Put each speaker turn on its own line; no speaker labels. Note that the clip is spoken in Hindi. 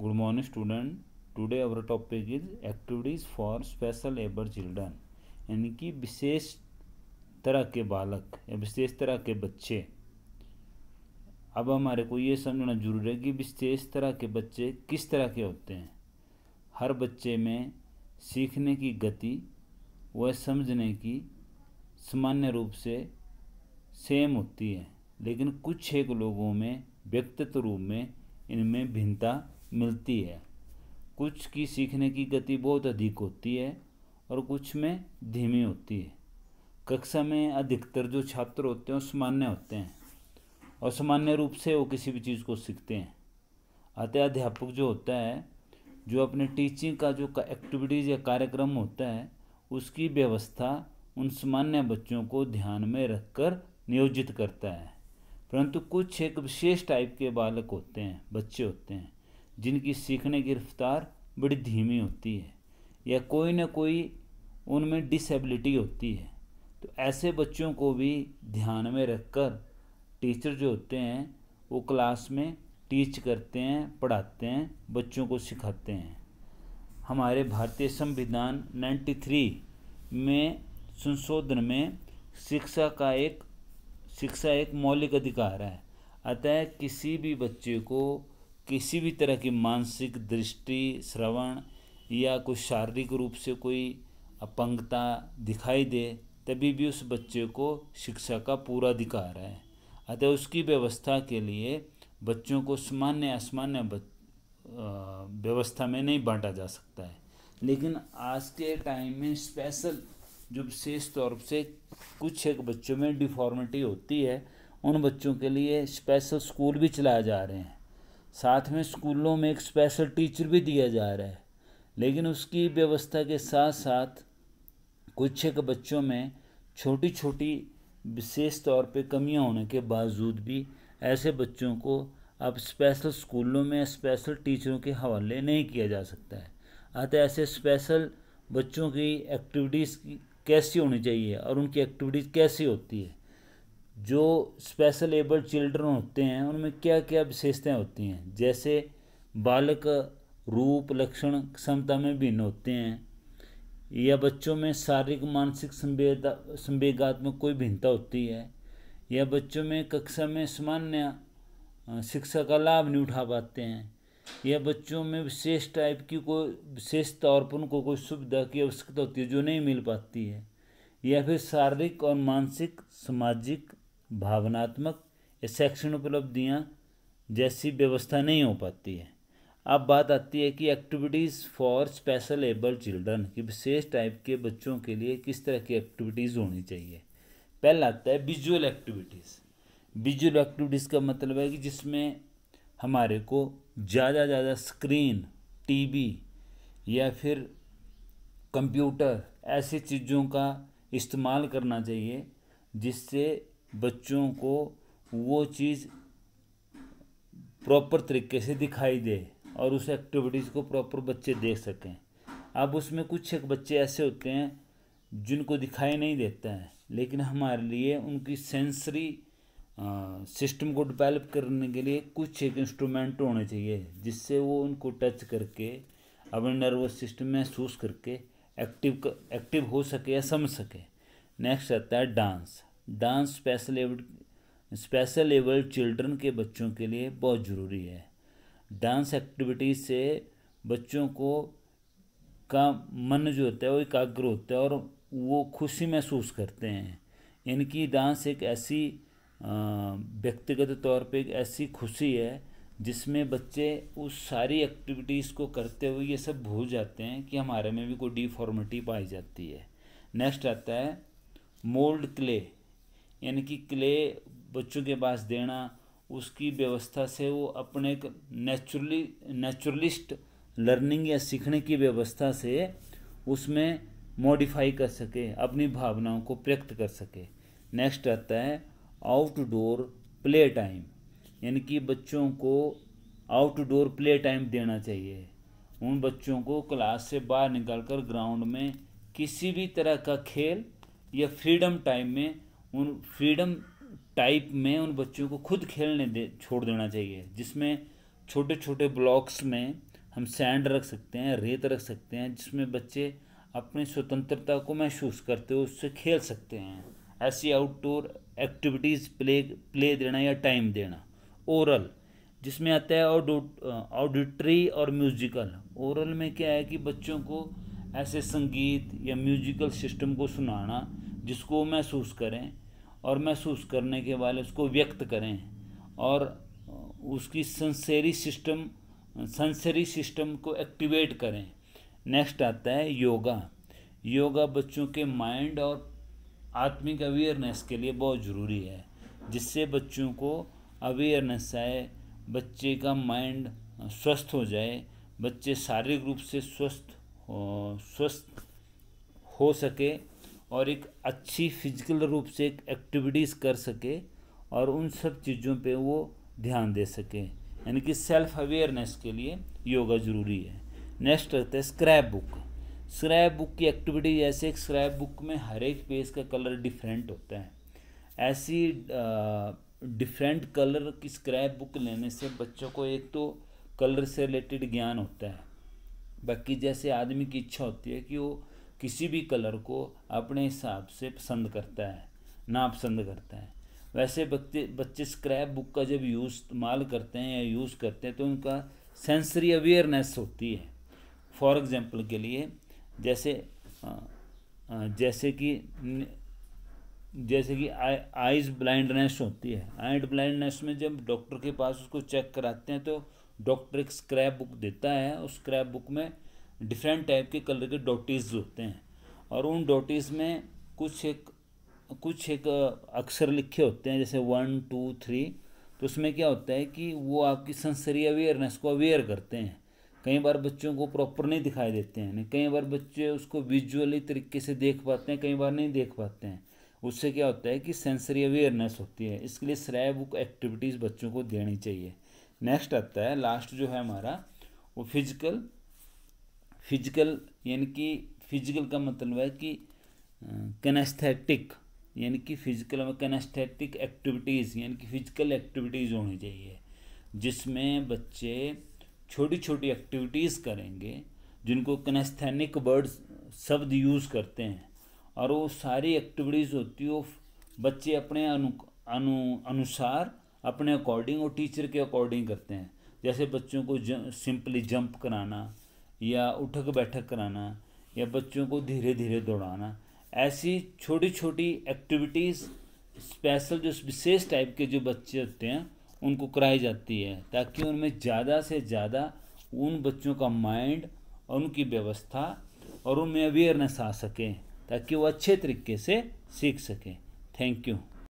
good morning student today our topic is activities for special abled children यानी कि विशेष तरह के बालक या विशेष तरह के बच्चे अब हमारे को ये समझना जरूरी है कि विशेष तरह के बच्चे किस तरह के होते हैं हर बच्चे में सीखने की गति व समझने की सामान्य रूप से सेम होती है लेकिन कुछ एक लोगों में व्यक्तित्व रूप में इनमें भिन्नता मिलती है कुछ की सीखने की गति बहुत अधिक होती है और कुछ में धीमी होती है कक्षा में अधिकतर जो छात्र होते हैं सामान्य होते हैं और सामान्य रूप से वो किसी भी चीज़ को सीखते हैं अतः अध्यापक जो होता है जो अपने टीचिंग का जो एक्टिविटीज़ या कार्यक्रम होता है उसकी व्यवस्था उन सामान्य बच्चों को ध्यान में रखकर नियोजित करता है परंतु कुछ एक विशेष टाइप के बालक होते हैं बच्चे होते हैं जिनकी सीखने की रफ्तार बड़ी धीमी होती है या कोई ना कोई उनमें डिसेबिलिटी होती है तो ऐसे बच्चों को भी ध्यान में रखकर टीचर जो होते हैं वो क्लास में टीच करते हैं पढ़ाते हैं बच्चों को सिखाते हैं हमारे भारतीय संविधान 93 में संशोधन में शिक्षा का एक शिक्षा एक मौलिक अधिकार है अतः किसी भी बच्चे को किसी भी तरह की मानसिक दृष्टि श्रवण या कुछ शारीरिक रूप से कोई अपंगता दिखाई दे तभी भी उस बच्चे को शिक्षा का पूरा अधिकार है अतः उसकी व्यवस्था के लिए बच्चों को सामान्य असामान्य व्यवस्था में नहीं बांटा जा सकता है लेकिन आज के टाइम में स्पेशल जो विशेष तौर से कुछ एक बच्चों में डिफॉर्मिटी होती है उन बच्चों के लिए स्पेशल स्कूल भी चलाए जा रहे हैं साथ में स्कूलों में एक स्पेशल टीचर भी दिया जा रहा है लेकिन उसकी व्यवस्था के साथ साथ कुछ एक बच्चों में छोटी छोटी विशेष तौर पे कमियां होने के बावजूद भी ऐसे बच्चों को अब स्पेशल स्कूलों में स्पेशल टीचरों के हवाले नहीं किया जा सकता है अतः ऐसे स्पेशल बच्चों की एक्टिविटीज़ कैसी होनी चाहिए और उनकी एक्टिविटीज़ कैसी होती है जो स्पेशल एबल्ड चिल्ड्रन होते हैं उनमें क्या क्या विशेषताएं होती हैं जैसे बालक रूप लक्षण क्षमता में भिन्न होते हैं या बच्चों में शारीरिक मानसिक संवेदा संवेगात्मक कोई भिन्नता होती है या बच्चों में कक्षा में सामान्य शिक्षा का लाभ नहीं उठा पाते हैं या बच्चों में विशेष टाइप की कोई विशेष तौर पर उनको कोई सुविधा की आवश्यकता होती है जो नहीं मिल पाती है या फिर शारीरिक और मानसिक सामाजिक भावनात्मक या शैक्षणिक उपलब्धियाँ जैसी व्यवस्था नहीं हो पाती है अब बात आती है कि activities for special abled children की विशेष टाइप के बच्चों के लिए किस तरह की एक्टिविटीज़ होनी चाहिए पहला आता है विजुअल एक्टिविटीज़ विजुअल एक्टिविटीज़ का मतलब है कि जिसमें हमारे को ज़्यादा ज़्यादा स्क्रीन टीवी या फिर कंप्यूटर ऐसी चीज़ों का इस्तेमाल करना चाहिए जिससे बच्चों को वो चीज़ प्रॉपर तरीके से दिखाई दे और उस एक्टिविटीज़ को प्रॉपर बच्चे देख सकें अब उसमें कुछ एक बच्चे ऐसे होते हैं जिनको दिखाई नहीं देता है लेकिन हमारे लिए उनकी सेंसरी सिस्टम को डेवलप करने के लिए कुछ एक इंस्ट्रूमेंट होने चाहिए जिससे वो उनको टच करके अपने नर्वस सिस्टम महसूस करके एक्टिव एक्टिव हो सके या समझ सके नेक्स्ट आता है dance dance special abled special abled children के बच्चों के लिए बहुत ज़रूरी है डांस एक्टिविटीज़ से बच्चों को का मन जो होता है वो एकाग्र होता है और वो खुशी महसूस करते हैं इनकी डांस एक ऐसी व्यक्तिगत तौर पे एक ऐसी खुशी है जिसमें बच्चे उस सारी एक्टिविटीज़ को करते हुए ये सब भूल जाते हैं कि हमारे में भी कोई डिफॉर्मिटी पाई जाती है नेक्स्ट आता है मोल्ड क्ले यानी कि क्ले बच्चों के पास देना उसकी व्यवस्था से वो अपने एक नेचुरली नेचुरलिस्ट लर्निंग या सीखने की व्यवस्था से उसमें मॉडिफाई कर सके अपनी भावनाओं को प्रकट कर सके नेक्स्ट आता है आउटडोर प्ले टाइम यानी कि बच्चों को आउटडोर प्ले टाइम देना चाहिए उन बच्चों को क्लास से बाहर निकालकर ग्राउंड में किसी भी तरह का खेल या फ्रीडम टाइम में उन फ्रीडम टाइप में उन बच्चों को खुद खेलने दे छोड़ देना चाहिए जिसमें छोटे छोटे ब्लॉक्स में हम सैंड रख सकते हैं रेत रख सकते हैं जिसमें बच्चे अपनी स्वतंत्रता को महसूस करते हुए उससे खेल सकते हैं ऐसी आउटडोर एक्टिविटीज़ प्ले प्ले देना या टाइम देना ओरल जिसमें आता है ऑडिटरी और म्यूजिकल ओरल में क्या है कि बच्चों को ऐसे संगीत या म्यूजिकल सिस्टम को सुनाना जिसको महसूस करें और महसूस करने के बाद उसको व्यक्त करें और उसकी सेंसरी सिस्टम सेंसरी सिस्टम को एक्टिवेट करें नेक्स्ट आता है योगा योगा बच्चों के माइंड और आत्मिक अवेयरनेस के लिए बहुत ज़रूरी है जिससे बच्चों को अवेयरनेस आए बच्चे का माइंड स्वस्थ हो जाए बच्चे शारीरिक रूप से स्वस्थ स्वस्थ हो सके और एक अच्छी फिजिकल रूप से एक एक्टिविटीज़ कर सके और उन सब चीज़ों पे वो ध्यान दे सके यानी कि सेल्फ अवेयरनेस के लिए योगा ज़रूरी है नेक्स्ट रहता है स्क्रैप बुक स्क्रैप बुक की एक्टिविटी जैसे एक स्क्रैप बुक में हर एक पेज का कलर डिफरेंट होता है ऐसी डिफरेंट कलर की स्क्रैप बुक लेने से बच्चों को एक तो कलर से रिलेटेड ज्ञान होता है बाकी जैसे आदमी की इच्छा होती है कि वो किसी भी कलर को अपने हिसाब से पसंद करता है नापसंद करता है वैसे बच्चे बच्चे स्क्रैप बुक का जब यूज़ इस्तेमाल करते हैं या यूज़ करते हैं तो उनका सेंसरी अवेयरनेस होती है फॉर एग्ज़ाम्पल के लिए जैसे जैसे कि जैसे कि आइज़ ब्लाइंडनेस होती है आइड ब्लाइंडनेस में जब डॉक्टर के पास उसको चेक कराते हैं तो डॉक्टर एक स्क्रैप बुक देता है उस स्क्रैप बुक में डिफरेंट टाइप के कलर के डोटीज़ होते हैं और उन डोटीज़ में कुछ एक कुछ एक अक्षर लिखे होते हैं जैसे वन टू थ्री तो उसमें क्या होता है कि वो आपकी सेंसरी अवेयरनेस को अवेयर करते हैं कई बार बच्चों को प्रॉपर नहीं दिखाई देते हैं कई बार बच्चे उसको विजुअली तरीके से देख पाते हैं कई बार नहीं देख पाते हैं उससे क्या होता है कि सेंसरी अवेयरनेस होती है इसके लिए श्रेय बुक एक्टिविटीज़ बच्चों को देनी चाहिए नेक्स्ट आता है लास्ट जो है हमारा वो फिजिकल फिजिकल यानी कि फिजिकल का मतलब है कि कैनेस्थेटिक यानी कि फिजिकल में कैनेस्थेटिक एक्टिविटीज़ यानी कि फिजिकल एक्टिविटीज़ होनी चाहिए जिसमें बच्चे छोटी छोटी एक्टिविटीज़ करेंगे जिनको कनेस्थेनिक वर्ड्स शब्द यूज़ करते हैं और वो सारी एक्टिविटीज़ होती है वो बच्चे अपने अनु अनु अनुसार अपने अकॉर्डिंग और टीचर के अकॉर्डिंग करते हैं जैसे बच्चों को सिंपली जंप कराना या उठक बैठक कराना या बच्चों को धीरे धीरे दौड़ाना ऐसी छोटी छोटी एक्टिविटीज़ स्पेशल जो विशेष टाइप के जो बच्चे होते हैं उनको कराई जाती है ताकि उनमें ज़्यादा से ज़्यादा उन बच्चों का माइंड और उनकी व्यवस्था और उनमें अवेयरनेस आ सके ताकि वो अच्छे तरीके से सीख सकें थैंक यू